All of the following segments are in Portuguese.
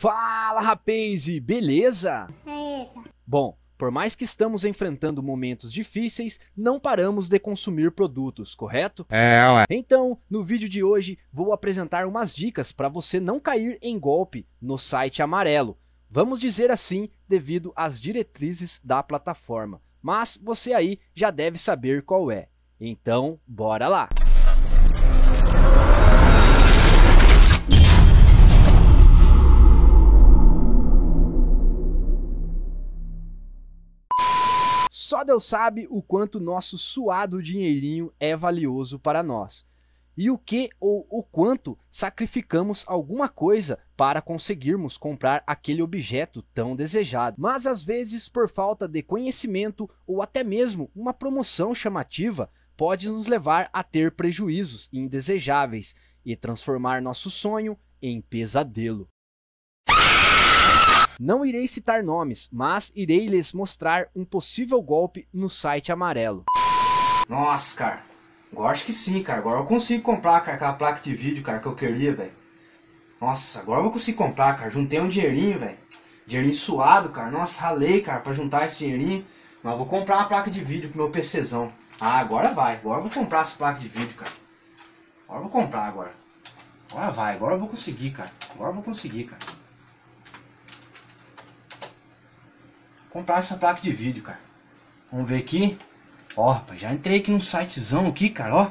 Fala, rapaz, beleza? Eita. Bom, por mais que estamos enfrentando momentos difíceis, não paramos de consumir produtos, correto? É, ué. Então, no vídeo de hoje, vou apresentar umas dicas para você não cair em golpe no site amarelo. Vamos dizer assim, devido às diretrizes da plataforma. Mas você aí já deve saber qual é. Então, bora lá! Só Deus sabe o quanto nosso suado dinheirinho é valioso para nós. E o que ou o quanto sacrificamos alguma coisa para conseguirmos comprar aquele objeto tão desejado. Mas às vezes, por falta de conhecimento ou até mesmo uma promoção chamativa, pode nos levar a ter prejuízos indesejáveis e transformar nosso sonho em pesadelo. Não irei citar nomes, mas irei lhes mostrar um possível golpe no site amarelo. Nossa, cara. Agora acho que sim, cara. Agora eu consigo comprar, cara, aquela placa de vídeo, cara, que eu queria, velho. Nossa, agora eu vou conseguir comprar, cara. Juntei um dinheirinho, velho. Dinheirinho suado, cara. Nossa, ralei, cara, pra juntar esse dinheirinho. Mas vou comprar uma placa de vídeo pro meu PCzão. Ah, agora vai. Agora eu vou comprar essa placa de vídeo, cara. Agora eu vou comprar agora. Agora vai, agora eu vou conseguir, cara. Agora eu vou conseguir, cara. comprar essa placa de vídeo, cara. Vamos ver aqui. Ó, já entrei aqui num sitezão aqui, cara, ó.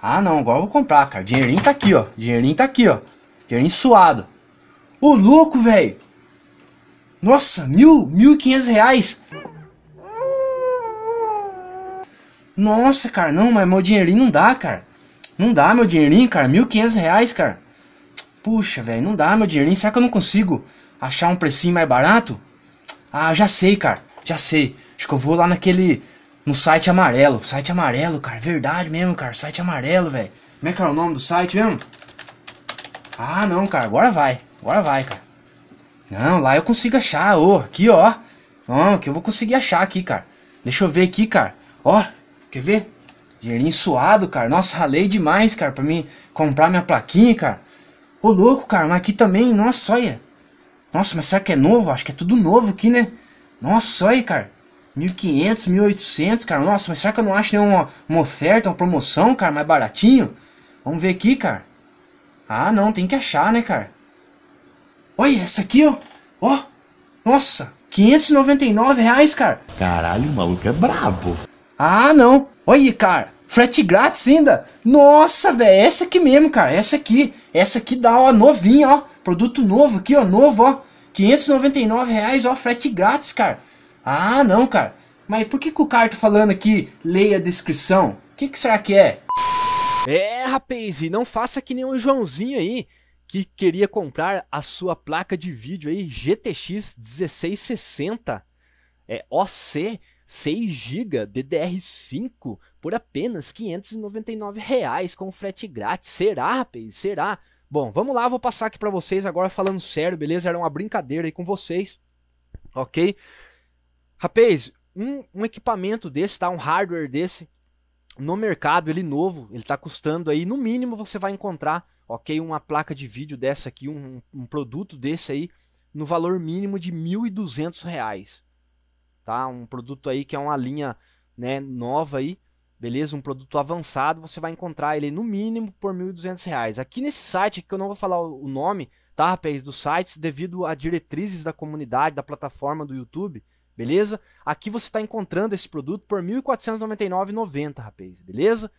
Ah, não, agora eu vou comprar, cara. Dinheirinho tá aqui, ó. Dinheirinho tá aqui, ó. Dinheirinho suado. Ô, louco, velho. Nossa, mil, mil e quinhentos reais. Nossa, cara, não, mas meu dinheirinho não dá, cara. Não dá meu dinheirinho, cara. Mil e quinhentos reais, cara. Puxa, velho, não dá meu dinheirinho. Será que eu não consigo achar um precinho mais barato? Ah, já sei, cara. Já sei. Acho que eu vou lá naquele. No site amarelo. Site amarelo, cara. Verdade mesmo, cara. Site amarelo, velho. Como é que é o nome do site mesmo? Ah, não, cara. Agora vai. Agora vai, cara. Não, lá eu consigo achar. Ô, oh, aqui, ó. Ó, oh, que eu vou conseguir achar aqui, cara. Deixa eu ver aqui, cara. Ó, oh, quer ver? Dinheirinho suado, cara. Nossa, ralei demais, cara. Pra mim comprar minha plaquinha, cara. Ô, louco, cara. Mas aqui também, nossa, olha. Nossa, mas será que é novo? Acho que é tudo novo aqui, né? Nossa, olha aí, cara. 1500, 1800, cara. Nossa, mas será que eu não acho nenhuma uma oferta, uma promoção, cara, mais baratinho? Vamos ver aqui, cara. Ah, não, tem que achar, né, cara? Olha, essa aqui, ó. Ó. Nossa, 599 reais, cara. Caralho, o maluco é brabo. Ah, não. Olha, cara. Frete grátis ainda. Nossa, velho. É essa aqui mesmo, cara. Essa aqui. Essa aqui dá, ó, novinha, ó. Produto novo aqui, ó, novo, ó. 599 reais, ó, frete grátis, cara. Ah, não, cara. Mas por que, que o cara tá falando aqui, leia a descrição? O que, que será que é? É, rapaz, e não faça que nem o Joãozinho aí, que queria comprar a sua placa de vídeo aí, GTX 1660, é OC 6 GB DDR5 por apenas 599 reais com frete grátis. Será, rapaz? Será? Bom, vamos lá, vou passar aqui para vocês agora falando sério, beleza? Era uma brincadeira aí com vocês, ok? Rapaz, um, um equipamento desse, tá? Um hardware desse, no mercado, ele novo, ele tá custando aí, no mínimo você vai encontrar, ok? Uma placa de vídeo dessa aqui, um, um produto desse aí, no valor mínimo de R$ 1.200, tá? Um produto aí que é uma linha, né, nova aí, beleza? Um produto avançado, você vai encontrar ele no mínimo por R$ 1.200. Aqui nesse site, que eu não vou falar o nome, tá, rapaz, dos sites, devido a diretrizes da comunidade, da plataforma do YouTube, beleza? Aqui você está encontrando esse produto por R$ 1.499,90, rapaz, beleza?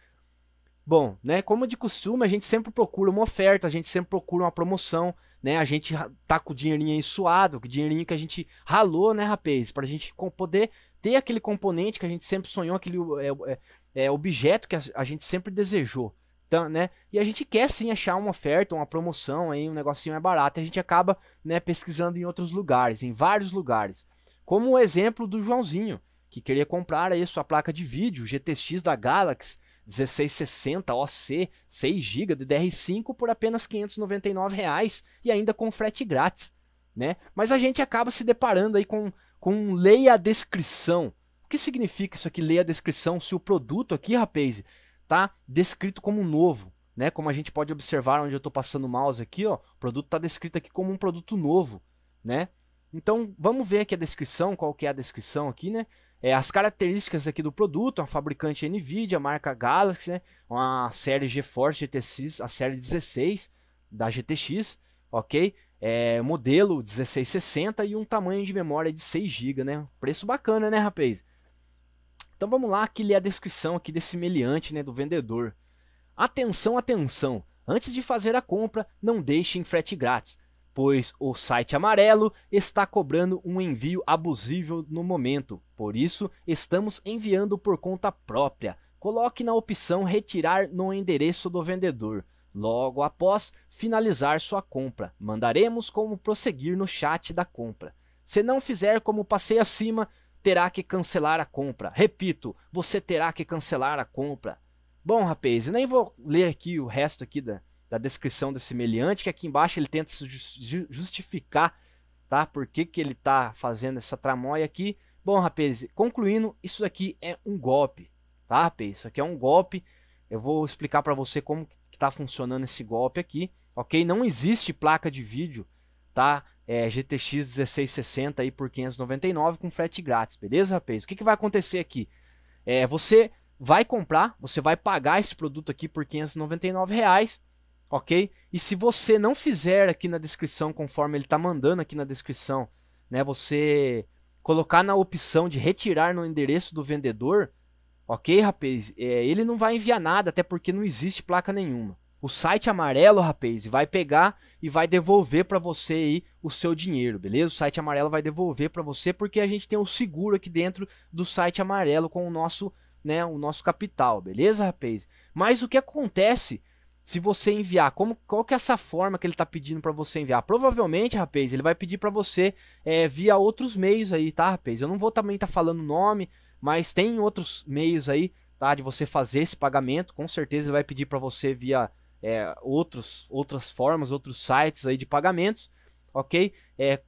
Bom, né, como de costume, a gente sempre procura uma oferta, a gente sempre procura uma promoção, né? A gente tá com o dinheirinho aí suado, o dinheirinho que a gente ralou, né, rapaz? Pra gente poder ter aquele componente que a gente sempre sonhou, aquele é, é, é, objeto que a, a gente sempre desejou. Então, né? E a gente quer sim achar uma oferta, uma promoção, aí, um negocinho mais barato. A gente acaba né, pesquisando em outros lugares, em vários lugares. Como o exemplo do Joãozinho, que queria comprar aí sua placa de vídeo GTX da Galaxy 1660 OC 6 GB DDR5 por apenas R$ 599 reais, e ainda com frete grátis. Né? Mas a gente acaba se deparando aí com, com leia a descrição que significa isso aqui? Leia a descrição se o produto aqui, rapaz, tá descrito como novo. Né? Como a gente pode observar onde eu estou passando o mouse aqui, ó, o produto tá descrito aqui como um produto novo. Né? Então vamos ver aqui a descrição, qual que é a descrição aqui, né? É, as características aqui do produto, a fabricante NVIDIA, a marca Galaxy, né? uma série GeForce GTX, a série 16 da GTX, ok? É, modelo 1660 e um tamanho de memória de 6 GB, né? Preço bacana, né, rapaz? Então vamos lá que lê a descrição aqui desse meliante, né, do vendedor. Atenção, atenção! Antes de fazer a compra, não deixe em frete grátis, pois o site amarelo está cobrando um envio abusivo no momento. Por isso, estamos enviando por conta própria. Coloque na opção retirar no endereço do vendedor. Logo após finalizar sua compra, mandaremos como prosseguir no chat da compra. Se não fizer como passei acima, terá que cancelar a compra. Repito, você terá que cancelar a compra. Bom, rapaz, eu nem vou ler aqui o resto aqui da, da descrição desse meliante, que aqui embaixo ele tenta se justificar, tá? Por que, que ele tá fazendo essa tramóia aqui. Bom, rapaz, concluindo, isso aqui é um golpe, tá, rapaz? Isso aqui é um golpe. Eu vou explicar para você como que tá funcionando esse golpe aqui, ok? Não existe placa de vídeo, tá? é, GTX 1660 aí por 599 com frete grátis, beleza, rapaz? O que, que vai acontecer aqui? É, você vai comprar, você vai pagar esse produto aqui por 599 reais, ok? E se você não fizer aqui na descrição, conforme ele tá mandando aqui na descrição, né? Você colocar na opção de retirar no endereço do vendedor, ok, rapaz? É, ele não vai enviar nada, até porque não existe placa nenhuma o site amarelo, rapaz, vai pegar e vai devolver para você aí o seu dinheiro, beleza? O site amarelo vai devolver para você porque a gente tem um seguro aqui dentro do site amarelo com o nosso, né, o nosso capital, beleza, rapaz? Mas o que acontece se você enviar, como, qual que é essa forma que ele está pedindo para você enviar? Provavelmente, rapaz, ele vai pedir para você é, via outros meios aí, tá, rapaz? Eu não vou também estar tá falando nome, mas tem outros meios aí, tá, de você fazer esse pagamento. Com certeza ele vai pedir para você via é, outros, outras formas, outros sites aí de pagamentos, ok? É,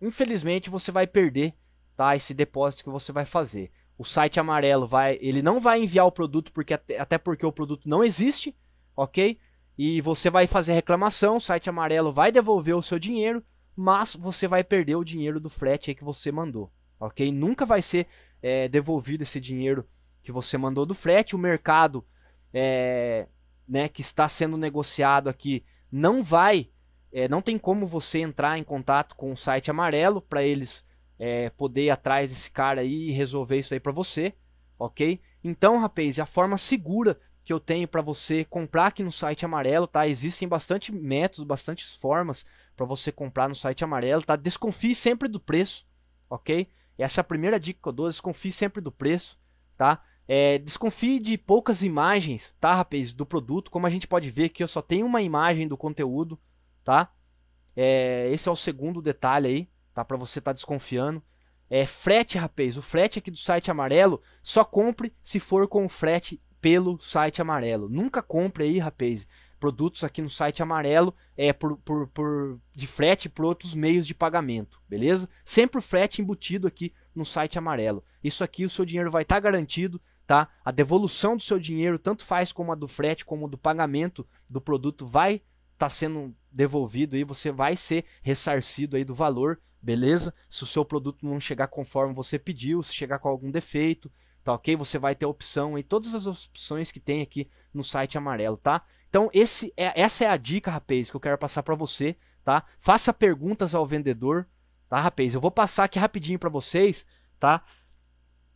infelizmente você vai perder tá, esse depósito que você vai fazer. O site amarelo vai, ele não vai enviar o produto porque até, até porque o produto não existe, ok? E você vai fazer reclamação, o site amarelo vai devolver o seu dinheiro, mas você vai perder o dinheiro do frete que você mandou, ok? Nunca vai ser é, devolvido esse dinheiro que você mandou do frete. O mercado é, né, que está sendo negociado aqui não vai, é, não tem como você entrar em contato com o site amarelo para eles é, poder ir atrás desse cara aí e resolver isso aí para você, ok? Então, rapaz, a forma segura que eu tenho para você comprar aqui no site amarelo, tá? Existem bastante métodos, bastantes formas para você comprar no site amarelo, tá? Desconfie sempre do preço, ok? Essa é a primeira dica que eu dou, desconfie sempre do preço, tá? É, desconfie de poucas imagens, tá, rapaz, do produto. Como a gente pode ver que eu só tenho uma imagem do conteúdo, tá? É, esse é o segundo detalhe aí, tá? Para você estar tá desconfiando. É, frete, rapaz, o frete aqui do site amarelo, só compre se for com o frete pelo site amarelo. Nunca compre aí, rapaz, produtos aqui no site amarelo é por, por, por de frete por outros meios de pagamento, beleza? Sempre o frete embutido aqui no site amarelo. Isso aqui o seu dinheiro vai estar tá garantido, tá? A devolução do seu dinheiro, tanto faz como a do frete, como do pagamento do produto, vai estar tá sendo devolvido e você vai ser ressarcido aí do valor, beleza? Se o seu produto não chegar conforme você pediu, se chegar com algum defeito, tá ok? Você vai ter a opção e todas as opções que tem aqui no site amarelo, tá? Então esse é, essa é a dica, rapaz, que eu quero passar para você, tá? Faça perguntas ao vendedor, tá, rapaz? Eu vou passar aqui rapidinho para vocês, tá?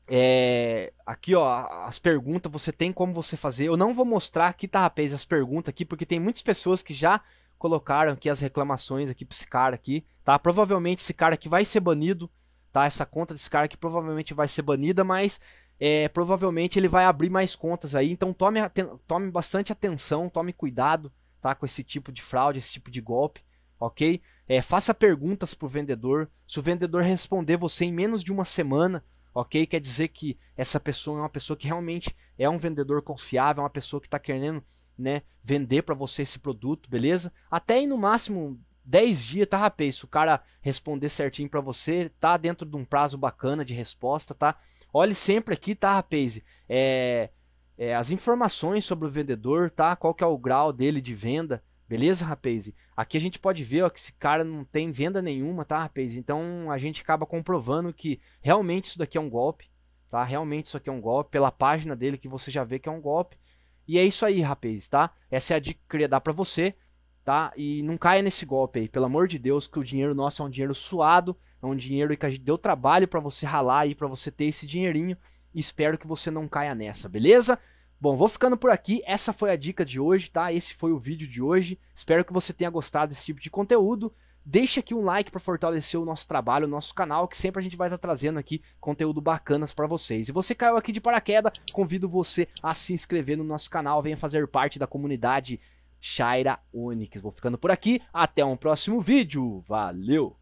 É, aqui, ó, as perguntas você tem como você fazer. Eu não vou mostrar aqui, tá, rapaz, as perguntas aqui, porque tem muitas pessoas que já colocaram aqui as reclamações aqui pra esse cara aqui, tá? Provavelmente esse cara aqui vai ser banido, tá? Essa conta desse cara aqui provavelmente vai ser banida, mas é, provavelmente ele vai abrir mais contas aí. Então tome, tome bastante atenção, tome cuidado, tá? Com esse tipo de fraude, esse tipo de golpe, ok? É, faça perguntas pro vendedor. Se o vendedor responder você em menos de uma semana, ok? Quer dizer que essa pessoa é uma pessoa que realmente é um vendedor confiável, é uma pessoa que está querendo né, vender para você esse produto, beleza? Até aí no máximo 10 dias, tá, rapaz? Se o cara responder certinho para você, tá dentro de um prazo bacana de resposta, tá? Olhe sempre aqui, tá, rapaz? É, é, as informações sobre o vendedor, tá? Qual que é o grau dele de venda, Beleza, rapaz? Aqui a gente pode ver ó, que esse cara não tem venda nenhuma, tá, rapaz? Então a gente acaba comprovando que realmente isso daqui é um golpe, tá? Realmente isso aqui é um golpe, pela página dele que você já vê que é um golpe. E é isso aí, rapaz, tá? Essa é a dica que eu queria dar pra você, tá? E não caia nesse golpe aí, pelo amor de Deus, que o dinheiro nosso é um dinheiro suado, é um dinheiro que a gente deu trabalho para você ralar aí, para você ter esse dinheirinho. E espero que você não caia nessa, beleza? Bom, vou ficando por aqui. Essa foi a dica de hoje, tá? Esse foi o vídeo de hoje. Espero que você tenha gostado desse tipo de conteúdo. Deixa aqui um like para fortalecer o nosso trabalho, o nosso canal, que sempre a gente vai estar tá trazendo aqui conteúdo bacanas para vocês. E você caiu aqui de paraquedas, convido você a se inscrever no nosso canal, venha fazer parte da comunidade Shaira Onix. Vou ficando por aqui, até um próximo vídeo. Valeu!